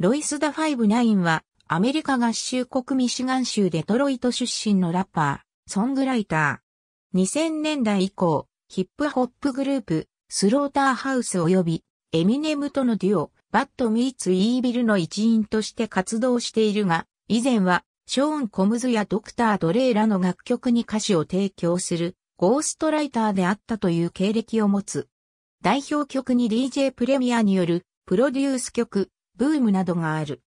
ロイス・ダ・ファイブ・ナインは、アメリカ合衆国ミシガン州デトロイト出身のラッパー、ソングライター。2000年代以降、ヒップホップグループ、スローターハウス及び、エミネムとのデュオ、バッド・ミーツ・イービルの一員として活動しているが、以前は、ショーン・コムズやドクター・ドレイらの楽曲に歌詞を提供する、ゴーストライターであったという経歴を持つ。代表曲に DJ プレミアによる、プロデュース曲、ブームなどがある。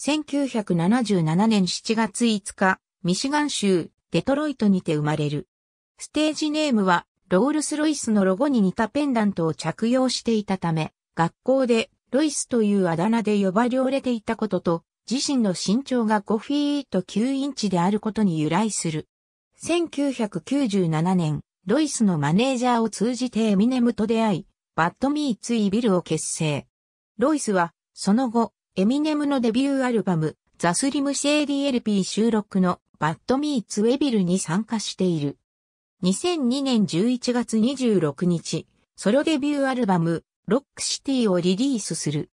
1977年7月5日、ミシガン州、デトロイトにて生まれる。ステージネームは、ロールス・ロイスのロゴに似たペンダントを着用していたため、学校でロイスというあだ名で呼ばれれていたことと、自身の身長が5フィート9インチであることに由来する。1997年、ロイスのマネージャーを通じてエミネムと出会い、バッドミーツイビルを結成。ロイスはその後、エミネムのデビューアルバム、ザ・スリム・シェーリ LP 収録のバッド・ミーツ・ウェビルに参加している。2002年11月26日、ソロデビューアルバム、ロックシティをリリースする。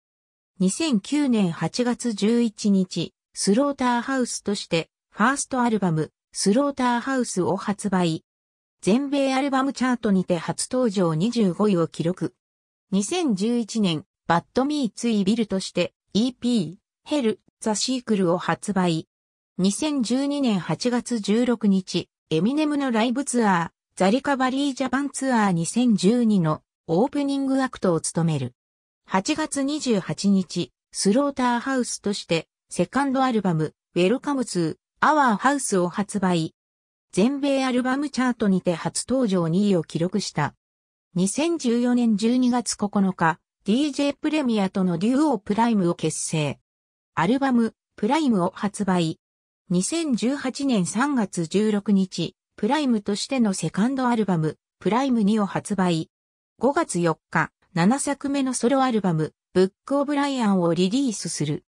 2009年8月11日、スローターハウスとして、ファーストアルバム、スローターハウスを発売。全米アルバムチャートにて初登場25位を記録。2011年バッドミーツイビルとして EP、ヘル、ザ・シークルを発売。2012年8月16日、エミネムのライブツアー、ザ・リカバリー・ジャパンツアー2012のオープニングアクトを務める。8月28日、スローターハウスとして、セカンドアルバム、ウェルカムツー、アワーハウスを発売。全米アルバムチャートにて初登場2位を記録した。2014年12月9日、DJ プレミアとのデュオプライムを結成。アルバム、プライムを発売。2018年3月16日、プライムとしてのセカンドアルバム、プライム2を発売。5月4日、7作目のソロアルバム、ブックオブライアンをリリースする。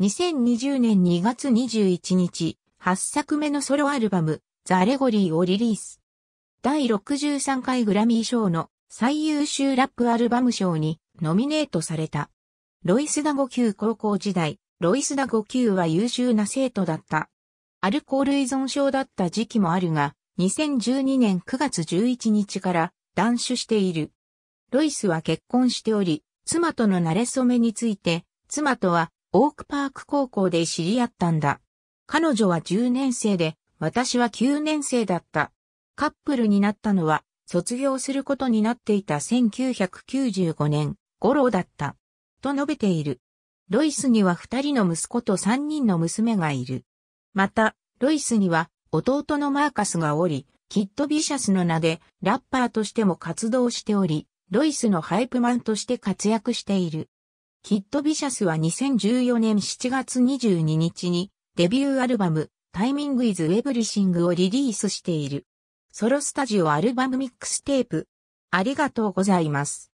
2020年2月21日、8作目のソロアルバム、ザ・レゴリーをリリース。第63回グラミー賞の最優秀ラップアルバム賞にノミネートされた。ロイスダゴ級高校時代、ロイスダゴ級は優秀な生徒だった。アルコール依存症だった時期もあるが、2012年9月11日から断酒している。ロイスは結婚しており、妻との馴れ初めについて、妻とはオークパーク高校で知り合ったんだ。彼女は10年生で、私は9年生だった。カップルになったのは、卒業することになっていた1995年。五郎だった。と述べている。ロイスには二人の息子と三人の娘がいる。また、ロイスには弟のマーカスがおり、キッド・ビシャスの名でラッパーとしても活動しており、ロイスのハイプマンとして活躍している。キッド・ビシャスは2014年7月22日にデビューアルバムタイミング・イズ・ウェブリシングをリリースしている。ソロスタジオアルバムミックステープ。ありがとうございます。